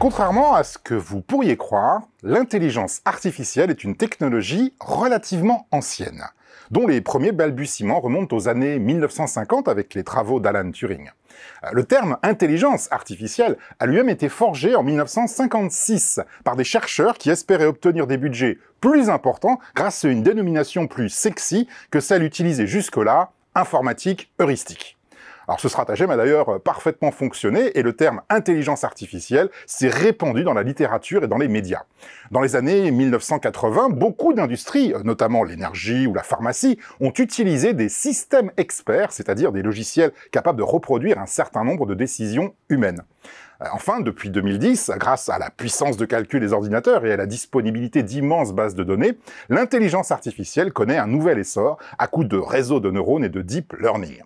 Contrairement à ce que vous pourriez croire, l'intelligence artificielle est une technologie relativement ancienne, dont les premiers balbutiements remontent aux années 1950 avec les travaux d'Alan Turing. Euh, le terme intelligence artificielle a lui-même été forgé en 1956 par des chercheurs qui espéraient obtenir des budgets plus importants grâce à une dénomination plus sexy que celle utilisée jusque-là, informatique heuristique. Alors ce stratagème a d'ailleurs euh, parfaitement fonctionné et le terme intelligence artificielle s'est répandu dans la littérature et dans les médias. Dans les années 1980, beaucoup d'industries, euh, notamment l'énergie ou la pharmacie, ont utilisé des systèmes experts, c'est-à-dire des logiciels capables de reproduire un certain nombre de décisions humaines. Euh, enfin, depuis 2010, grâce à la puissance de calcul des ordinateurs et à la disponibilité d'immenses bases de données, l'intelligence artificielle connaît un nouvel essor à coup de réseaux de neurones et de deep learning.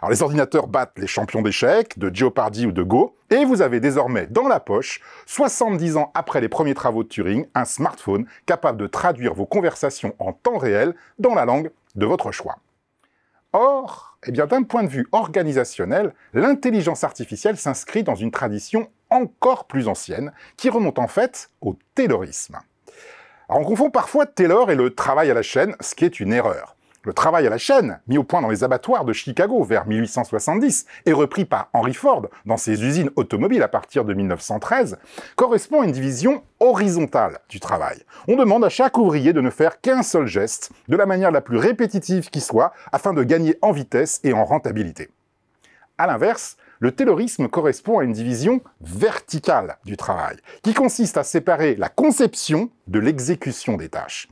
Alors les ordinateurs battent les champions d'échecs, de Jeopardy ou de Go, et vous avez désormais dans la poche, 70 ans après les premiers travaux de Turing, un smartphone capable de traduire vos conversations en temps réel dans la langue de votre choix. Or, eh bien, d'un point de vue organisationnel, l'intelligence artificielle s'inscrit dans une tradition encore plus ancienne, qui remonte en fait au taylorisme. on confond parfois Taylor et le travail à la chaîne, ce qui est une erreur. Le travail à la chaîne, mis au point dans les abattoirs de Chicago vers 1870 et repris par Henry Ford dans ses usines automobiles à partir de 1913, correspond à une division horizontale du travail. On demande à chaque ouvrier de ne faire qu'un seul geste, de la manière la plus répétitive qui soit, afin de gagner en vitesse et en rentabilité. À l'inverse, le taylorisme correspond à une division verticale du travail, qui consiste à séparer la conception de l'exécution des tâches.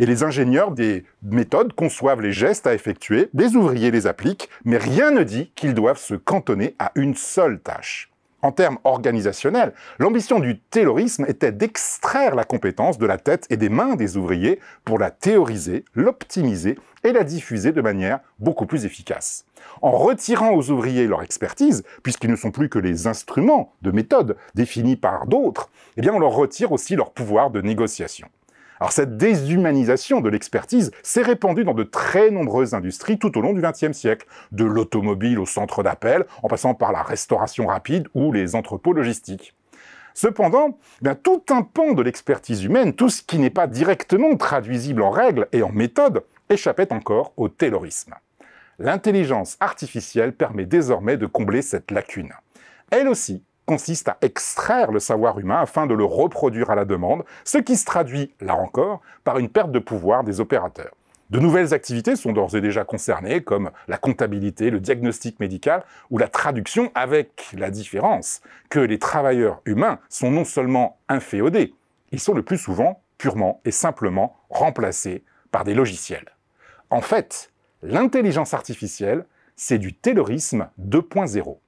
Et les ingénieurs des méthodes conçoivent les gestes à effectuer, les ouvriers les appliquent, mais rien ne dit qu'ils doivent se cantonner à une seule tâche. En termes organisationnels, l'ambition du taylorisme était d'extraire la compétence de la tête et des mains des ouvriers pour la théoriser, l'optimiser et la diffuser de manière beaucoup plus efficace. En retirant aux ouvriers leur expertise, puisqu'ils ne sont plus que les instruments de méthode définis par d'autres, eh bien on leur retire aussi leur pouvoir de négociation. Alors cette déshumanisation de l'expertise s'est répandue dans de très nombreuses industries tout au long du XXe siècle, de l'automobile au centre d'appel, en passant par la restauration rapide ou les entrepôts logistiques. Cependant, eh bien, tout un pan de l'expertise humaine, tout ce qui n'est pas directement traduisible en règles et en méthodes, échappait encore au taylorisme. L'intelligence artificielle permet désormais de combler cette lacune. Elle aussi consiste à extraire le savoir humain afin de le reproduire à la demande, ce qui se traduit, là encore, par une perte de pouvoir des opérateurs. De nouvelles activités sont d'ores et déjà concernées, comme la comptabilité, le diagnostic médical ou la traduction, avec la différence que les travailleurs humains sont non seulement inféodés, ils sont le plus souvent purement et simplement remplacés par des logiciels. En fait, l'intelligence artificielle, c'est du taylorisme 2.0.